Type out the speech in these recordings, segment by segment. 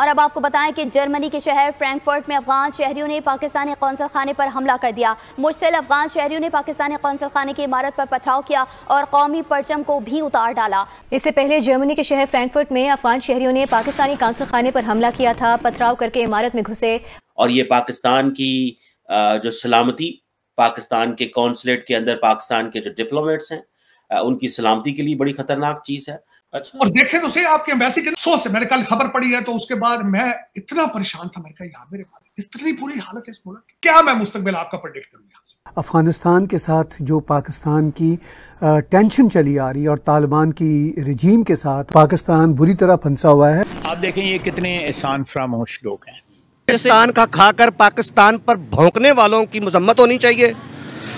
और अब आपको बताएं कि जर्मनी के शहर फ्रैंकफर्ट में अफगान शहरियों ने पाकिस्तानी कौंसल खाने पर हमला कर दिया मुश्तिल अफगान शहरियों ने पाकिस्तानी कौंसल खाने की इमारत पर पथराव किया और कौमी परचम को भी उतार डाला इससे पहले जर्मनी के शहर फ्रैंकफर्ट में अफगान शहरियों ने पाकिस्तानी कौंसल खाने पर हमला किया था पथराव करके इमारत में घुसे और ये पाकिस्तान की जो सलामती पाकिस्तान के कौंसलेट के अंदर पाकिस्तान के जो डिप्लोमेट्स हैं उनकी सलामती के लिए बड़ी खतरनाक चीज़ है अच्छा और देखे तो सही आपके एम्बेसी के सो से मैंने कल खबर पड़ी है तो उसके बाद मैं इतना परेशान था मेरे कहा यार मेरे बारे इतनी बुरी हालत है इस मुल्क क्या मैं मुस्तबिल आपका प्रेडिक्ट करूँ यहाँ से अफगानिस्तान के साथ जो पाकिस्तान की टेंशन चली आ रही है और तालिबान की रजीम के साथ पाकिस्तान बुरी तरह फंसा हुआ है आप देखें ये कितने एहसान फरामोश लोग हैं पाकिस्तान का खाकर पाकिस्तान पर भौंकने वालों की मजम्मत होनी चाहिए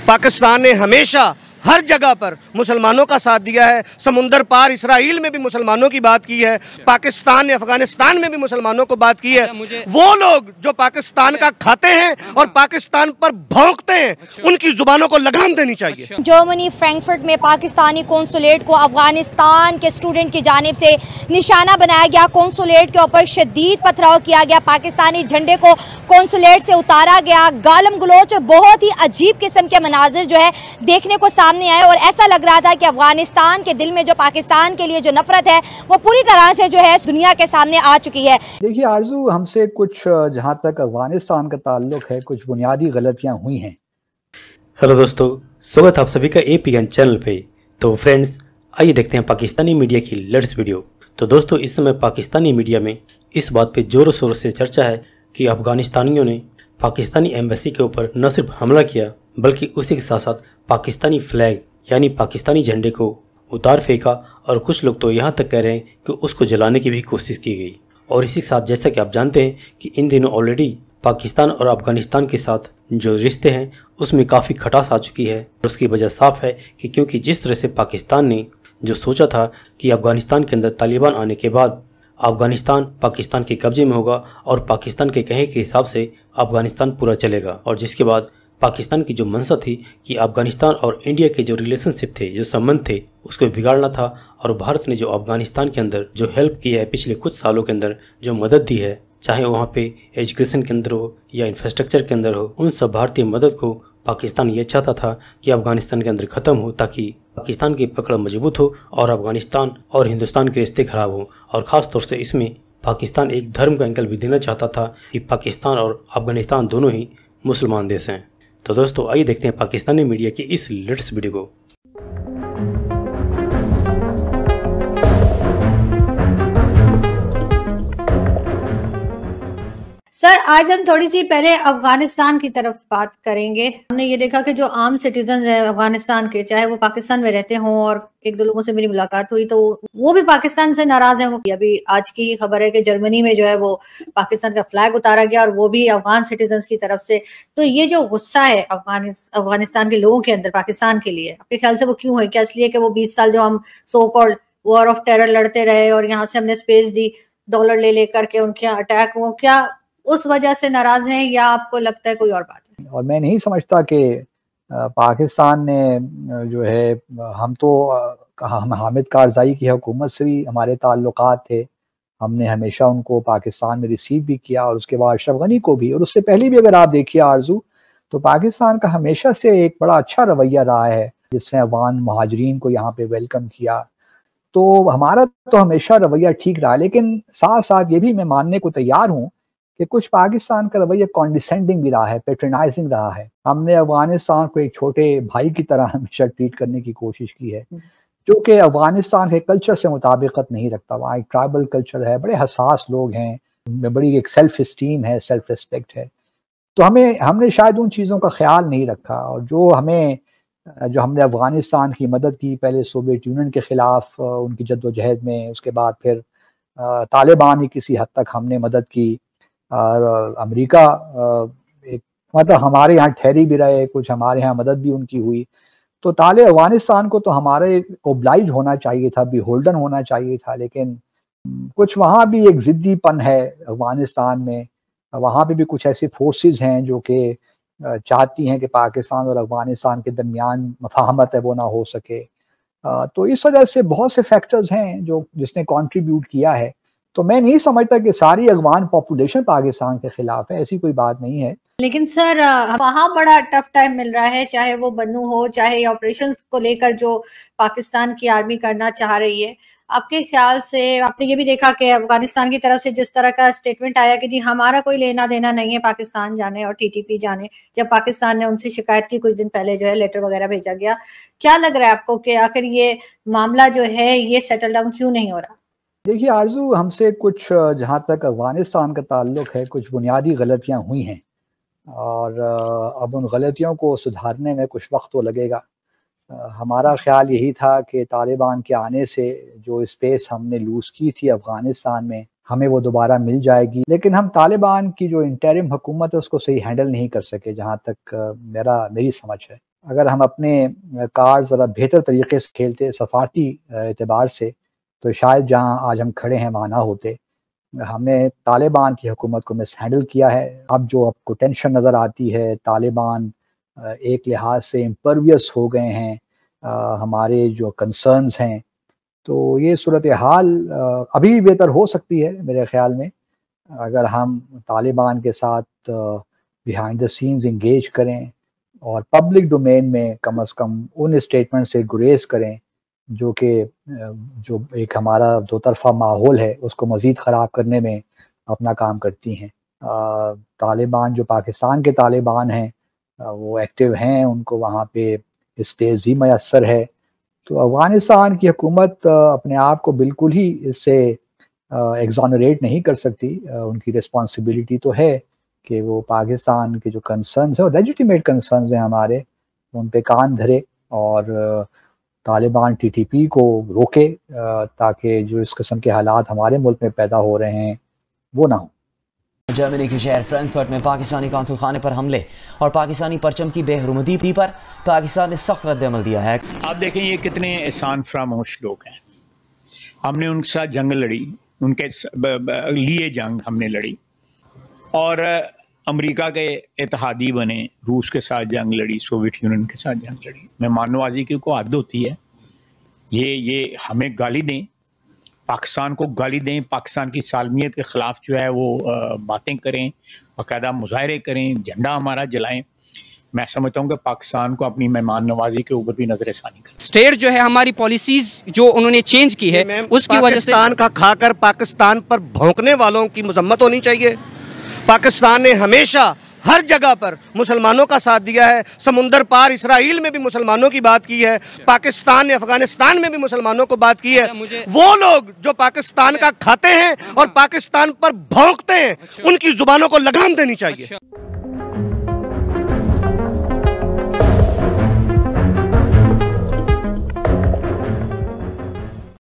पाकिस्तान ने हमेशा हर जगह पर मुसलमानों का साथ दिया है समुंदर पार इसराइल में भी मुसलमानों की बात की है पाकिस्तान अफगानिस्तान में भी मुसलमानों को बात की है अच्छा, वो लोग जो पाकिस्तान अच्छा। का खाते हैं और पाकिस्तान पर भौंकते हैं अच्छा। उनकी जुबानों को लगाम देनी चाहिए जर्मनी फ्रैंकफर्ट में पाकिस्तानी कौंसुलेट को अफगानिस्तान के स्टूडेंट की जानब से निशाना बनाया गया कौंसुलेट के ऊपर शदीद पथराव किया गया पाकिस्तानी झंडे को कौंसुलेट से उतारा गया गालम गलोच और बहुत ही अजीब किस्म के मनाजिर जो है देखने को सामने सामने आए और ऐसा लग रहा था कि अफगानिस्तान के दिल में जो पाकिस्तान के लिए जो नफरत है वो पूरी तरह से जो है दुनिया के सामने आ चुकी है देखिए आरजू हमसे कुछ जहाँ तक अफगानिस्तान का ताल्लुक है कुछ बुनियादी गलतियाँ हुई हैं हेलो दोस्तों स्वागत आप सभी का ए चैनल पे तो फ्रेंड्स आइए देखते हैं पाकिस्तानी मीडिया की लेटेस्ट वीडियो तो दोस्तों इस समय पाकिस्तानी मीडिया में इस बात पे जोरों शोरों से चर्चा है कि अफगानिस्तानियों ने पाकिस्तानी एम्बेसी के ऊपर न सिर्फ हमला किया बल्कि उसी के साथ साथ पाकिस्तानी फ्लैग यानी पाकिस्तानी झंडे को उतार फेंका और कुछ लोग तो यहाँ तक कह रहे हैं कि उसको जलाने की भी कोशिश की गई और इसी के साथ जैसा कि आप जानते हैं कि इन दिनों ऑलरेडी पाकिस्तान और अफगानिस्तान के साथ जो रिश्ते हैं उसमें काफ़ी खटास आ चुकी है उसकी वजह साफ है कि क्योंकि जिस तरह से पाकिस्तान ने जो सोचा था कि अफगानिस्तान के अंदर तालिबान आने के बाद अफगानिस्तान पाकिस्तान के कब्जे में होगा और पाकिस्तान के कहे के हिसाब से अफगानिस्तान पूरा चलेगा और जिसके बाद पाकिस्तान की जो मंशा थी कि अफगानिस्तान और इंडिया के जो रिलेशनशिप थे जो संबंध थे उसको बिगाड़ना था और भारत ने जो अफगानिस्तान के अंदर जो हेल्प किया है पिछले कुछ सालों के अंदर जो मदद दी है चाहे वहाँ पे एजुकेशन के अंदर हो या इंफ्रास्ट्रक्चर के अंदर हो उन सब भारतीय मदद को पाकिस्तान ये चाहता था कि अफगानिस्तान के अंदर ख़त्म हो ताकि पाकिस्तान की पकड़ मजबूत हो और अफगानिस्तान और हिंदुस्तान के रिश्ते खराब हो और ख़ास तौर से इसमें पाकिस्तान एक धर्म का एंकल भी देना चाहता था कि पाकिस्तान और अफगानिस्तान दोनों ही मुसलमान देश हैं तो दोस्तों आइए देखते हैं पाकिस्तानी मीडिया की इस लेटेस्ट वीडियो को सर आज हम थोड़ी सी पहले अफगानिस्तान की तरफ बात करेंगे हमने ये देखा कि जो आम सिटीजन है अफगानिस्तान के चाहे वो पाकिस्तान में रहते हों और एक दो लोगों से मेरी मुलाकात हुई तो वो भी पाकिस्तान से नाराज हैं वो अभी आज की खबर है कि जर्मनी में जो है वो पाकिस्तान का फ्लैग उतारा गया और वो भी अफगान सिटीजन की तरफ से तो ये जो गुस्सा है अफगानिस्तान के लोगों के अंदर पाकिस्तान के लिए आपके ख्याल से वो क्यों है क्या इसलिए कि वो बीस साल जो हम so called war of terror लड़ते रहे और यहाँ से हमने स्पेस दी डॉलर ले लेकर के उनके अटैक हुआ क्या उस वजह से नाराज हैं या आपको लगता है कोई और बात है और मैं नहीं समझता कि पाकिस्तान ने जो है हम तो हम हामिद कारजाई की हुकूमत से भी हमारे ताल्लुक थे हमने हमेशा उनको पाकिस्तान में रिसीव भी किया और उसके बाद अशरफ गनी को भी और उससे पहले भी अगर आप देखिए आरजू तो पाकिस्तान का हमेशा से एक बड़ा अच्छा रवैया रहा है जिसने अफगान महाजरीन को यहाँ पे वेलकम किया तो हमारा तो हमेशा रवैया ठीक रहा लेकिन साथ साथ ये भी मैं मानने को तैयार हूँ कि कुछ पाकिस्तान का रवैया कॉन्डिसेंडिंग भी रहा है पेट्रनाइजिंग रहा है हमने अफगानिस्तान को एक छोटे भाई की तरह हमेशा ट्रीट करने की कोशिश की है हम्म। जो कि अफगानिस्तान के कल्चर से मुताबिकत नहीं रखता वहाँ एक ट्राइबल कल्चर है बड़े हसास लोग हैं बड़ी एक सेल्फ इस्टीम है सेल्फ रिस्पेक्ट है तो हमें हमने शायद उन चीज़ों का ख्याल नहीं रखा और जो हमें जो हमने अफगानिस्तान की मदद की पहले सोवियत यूनियन के ख़िलाफ़ उनकी जद्दोजहद में उसके बाद फिर तालिबान ही किसी हद तक हमने मदद की और अमेरिका एक मतलब हमारे यहाँ ठहरी भी रहे कुछ हमारे यहाँ मदद भी उनकी हुई तो ताले अफगानिस्तान को तो हमारे ओब्लाइज होना चाहिए था बी होल्डन होना चाहिए था लेकिन कुछ वहाँ भी एक ज़िद्दीपन है अफगानिस्तान में वहाँ पे भी कुछ ऐसी फोर्सेस हैं जो कि चाहती हैं कि पाकिस्तान और अफगानिस्तान के दरमियान मफाहमत है वो ना हो सके तो इस वजह से बहुत से फैक्टर्स हैं जो जिसने कंट्रीब्यूट किया है तो मैं नहीं समझता कि सारी अगवान पॉपुलेशन पाकिस्तान के खिलाफ है ऐसी कोई बात नहीं है लेकिन सर वहाँ बड़ा टफ टाइम मिल रहा है चाहे वो बनू हो चाहे ऑपरेशन को लेकर जो पाकिस्तान की आर्मी करना चाह रही है आपके ख्याल से आपने ये भी देखा कि अफगानिस्तान की तरफ से जिस तरह का स्टेटमेंट आया कि जी हमारा कोई लेना देना नहीं है पाकिस्तान जाने और टीटीपी जाने जब पाकिस्तान ने उनसे शिकायत की कुछ दिन पहले जो है लेटर वगैरह भेजा गया क्या लग रहा है आपको कि आखिर ये मामला जो है ये सेटल डाउन क्यों नहीं हो रहा देखिए आरजू हमसे कुछ जहाँ तक अफगानिस्तान का ताल्लुक है कुछ बुनियादी गलतियाँ हुई हैं और अब उन गलतियों को सुधारने में कुछ वक्त तो लगेगा हमारा ख्याल यही था कि तालिबान के आने से जो स्पेस हमने लूज़ की थी अफ़गानिस्तान में हमें वो दोबारा मिल जाएगी लेकिन हम तालिबान की जो इंटरिम हुकूमत है उसको सही हैंडल नहीं कर सके जहाँ तक मेरा मेरी समझ है अगर हम अपने कार ज़रा बेहतर तरीके से खेलते सफारती एतबार से तो शायद जहां आज हम खड़े हैं वहां ना होते हमने तालिबान की हुकूमत को मिस हैंडल किया है अब जो आपको टेंशन नज़र आती है तालिबान एक लिहाज से इम्परवियस हो गए हैं हमारे जो कंसर्न्स हैं तो ये सूरत हाल अभी भी बेहतर हो सकती है मेरे ख्याल में अगर हम तालिबान के साथ बिहाइंड द सीन्स इंगेज करें और पब्लिक डोमेन में कम अज़ कम उन स्टेटमेंट से गुरेज करें जो कि जो एक हमारा दो तरफा माहौल है उसको मज़ीद ख़राब करने में अपना काम करती हैं तालिबान जो पाकिस्तान के तालिबान हैं वो एक्टिव हैं उनको वहाँ पे स्टेज भी मैसर है तो अफ़गानिस्तान की हुकूमत अपने आप को बिल्कुल ही इससे एग्जॉनरेट नहीं कर सकती उनकी रिस्पॉन्सिबिलिटी तो है कि वो पाकिस्तान के जो कंसर्न्स हैं और लेजिटिमेट कंसर्न्स हैं हमारे उन पे कान धरे और तालिबान टीटीपी को रोके ताकि जो इस किस्म के हालात हमारे मुल्क में पैदा हो रहे हैं वो ना हो जर्मनी के शहर फ्रैंकफर्ट में पाकिस्तानी कौंसिल खाने पर हमले और पाकिस्तानी परचम की बेहरूमती पर पाकिस्तान ने सख्त रद्दमल दिया है आप देखें ये कितने एहसान फरामोश लोग हैं हमने उनके साथ जंग लड़ी उनके लिए जंग हमने लड़ी और अमेरिका के इतिहादी बने रूस के साथ जंग लड़ी सोवियत यूनियन के साथ जंग लड़ी मानवाजी की को आदत होती है ये ये हमें गाली दें पाकिस्तान को गाली दें पाकिस्तान की सालमियत के ख़िलाफ़ जो है वो बातें करें बाकायदा मुजाहरे करें झंडा हमारा जलाएं मैं समझता हूँ कि पाकिस्तान को अपनी मेहमान नवाजी के ऊपर भी नजर करें कर स्टेट जो है हमारी पॉलिसीज जो उन्होंने चेंज की है उसकी वजह से पाकिस्तान का खाकर पाकिस्तान पर भोंकने वालों की मजम्मत होनी चाहिए पाकिस्तान ने हमेशा हर जगह पर मुसलमानों का साथ दिया है समुंदर पार इसराइल में भी मुसलमानों की बात की है पाकिस्तान ने अफगानिस्तान में भी मुसलमानों को बात की है अच्छा, वो लोग जो पाकिस्तान का अच्छा। खाते हैं और अच्छा। पाकिस्तान पर भोंकते हैं उनकी जुबानों को लगाम देनी चाहिए